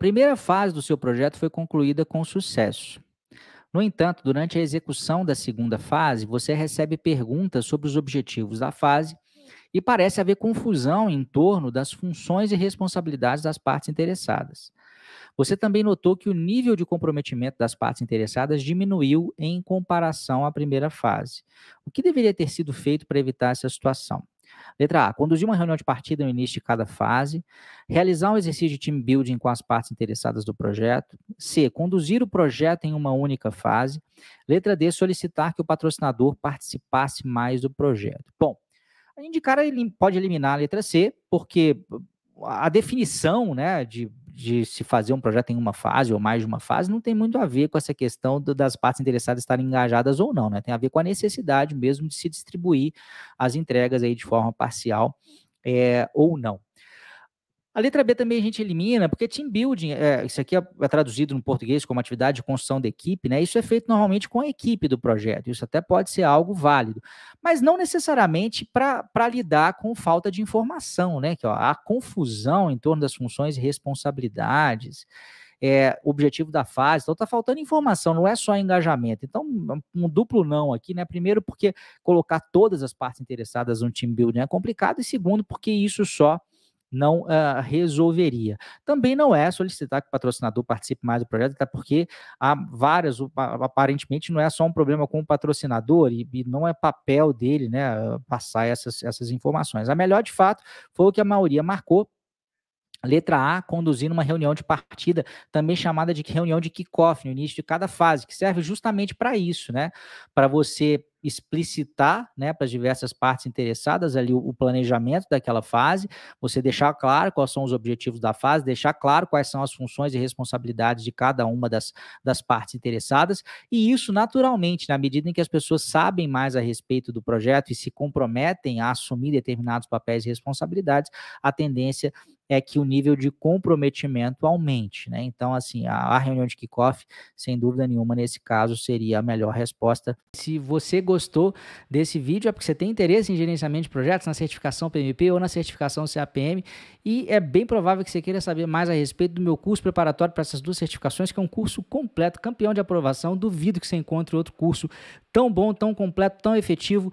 primeira fase do seu projeto foi concluída com sucesso. No entanto, durante a execução da segunda fase, você recebe perguntas sobre os objetivos da fase e parece haver confusão em torno das funções e responsabilidades das partes interessadas. Você também notou que o nível de comprometimento das partes interessadas diminuiu em comparação à primeira fase. O que deveria ter sido feito para evitar essa situação? Letra A. Conduzir uma reunião de partida no início de cada fase. Realizar um exercício de team building com as partes interessadas do projeto. C. Conduzir o projeto em uma única fase. Letra D. Solicitar que o patrocinador participasse mais do projeto. Bom, a indicar pode eliminar a letra C, porque a definição né, de de se fazer um projeto em uma fase ou mais de uma fase não tem muito a ver com essa questão do, das partes interessadas estarem engajadas ou não, né? Tem a ver com a necessidade mesmo de se distribuir as entregas aí de forma parcial é, ou não. A letra B também a gente elimina, porque team building, é, isso aqui é, é traduzido no português como atividade de construção da equipe, né? Isso é feito normalmente com a equipe do projeto. Isso até pode ser algo válido, mas não necessariamente para lidar com falta de informação, né? Que ó, a confusão em torno das funções e responsabilidades. É, objetivo da fase, então está faltando informação, não é só engajamento. Então, um duplo não aqui, né? Primeiro, porque colocar todas as partes interessadas no team building é complicado, e segundo, porque isso só não uh, resolveria. Também não é solicitar que o patrocinador participe mais do projeto, até porque há várias, aparentemente não é só um problema com o patrocinador e, e não é papel dele né, passar essas, essas informações. A melhor, de fato, foi o que a maioria marcou, Letra A, conduzindo uma reunião de partida, também chamada de reunião de kickoff, no início de cada fase, que serve justamente para isso, né? Para você explicitar né, para as diversas partes interessadas ali o, planejamento daquela fase, você deixar claro quais são os objetivos da fase, deixar claro quais são as funções e responsabilidades de cada uma das, das partes interessadas, e isso naturalmente, na medida em que as pessoas sabem mais a respeito do projeto e se comprometem a assumir determinados papéis e responsabilidades, a tendência é que o nível de comprometimento aumente, né? Então, assim, a, a reunião de kickoff, sem dúvida nenhuma, nesse caso, seria a melhor resposta. Se você gostou desse vídeo, é porque você tem interesse em gerenciamento de projetos na certificação PMP ou na certificação CAPM, e é bem provável que você queira saber mais a respeito do meu curso preparatório para essas duas certificações, que é um curso completo, campeão de aprovação. Duvido que você encontre outro curso tão bom, tão completo, tão efetivo,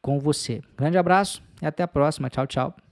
com você. Grande abraço e até a próxima. Tchau, tchau.